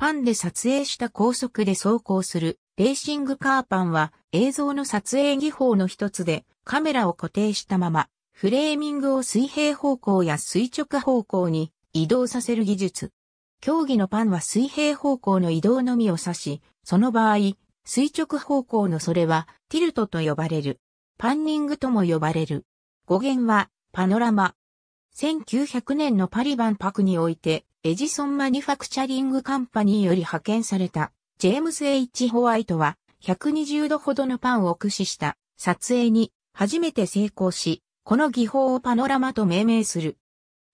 パンで撮影した高速で走行するレーシングカーパンは映像の撮影技法の一つでカメラを固定したままフレーミングを水平方向や垂直方向に移動させる技術。競技のパンは水平方向の移動のみを指し、その場合、垂直方向のそれはティルトと呼ばれる。パンニングとも呼ばれる。語源はパノラマ。1900年のパリ万博においてエジソンマニファクチャリングカンパニーより派遣された、ジェームス・ H・ ホワイトは、120度ほどのパンを駆使した撮影に初めて成功し、この技法をパノラマと命名する。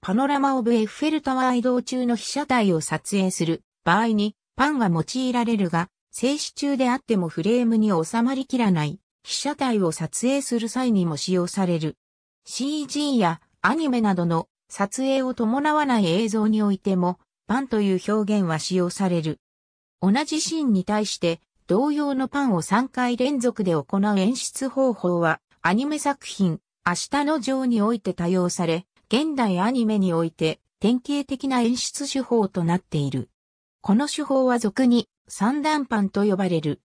パノラマ・オブ・エッフェルタワー移動中の被写体を撮影する場合にパンが用いられるが、静止中であってもフレームに収まりきらない被写体を撮影する際にも使用される。CG やアニメなどの撮影を伴わない映像においても、パンという表現は使用される。同じシーンに対して、同様のパンを3回連続で行う演出方法は、アニメ作品、明日の情において多用され、現代アニメにおいて典型的な演出手法となっている。この手法は俗に三段パンと呼ばれる。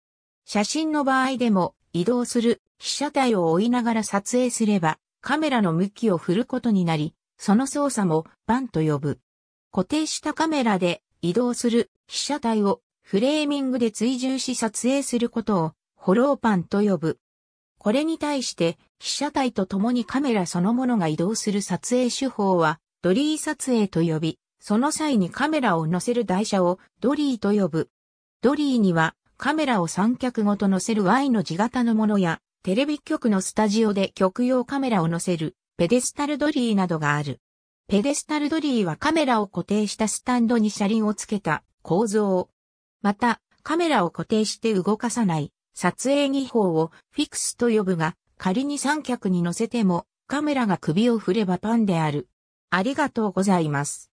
写真の場合でも移動する被写体を追いながら撮影すればカメラの向きを振ることになり、その操作もバンと呼ぶ。固定したカメラで移動する被写体をフレーミングで追従し撮影することをホローパンと呼ぶ。これに対して被写体と共にカメラそのものが移動する撮影手法はドリー撮影と呼び、その際にカメラを乗せる台車をドリーと呼ぶ。ドリーにはカメラを三脚ごと乗せる Y の字型のものやテレビ局のスタジオで局用カメラを乗せるペデスタルドリーなどがある。ペデスタルドリーはカメラを固定したスタンドに車輪をつけた構造。また、カメラを固定して動かさない撮影技法をフィクスと呼ぶが、仮に三脚に乗せてもカメラが首を振ればパンである。ありがとうございます。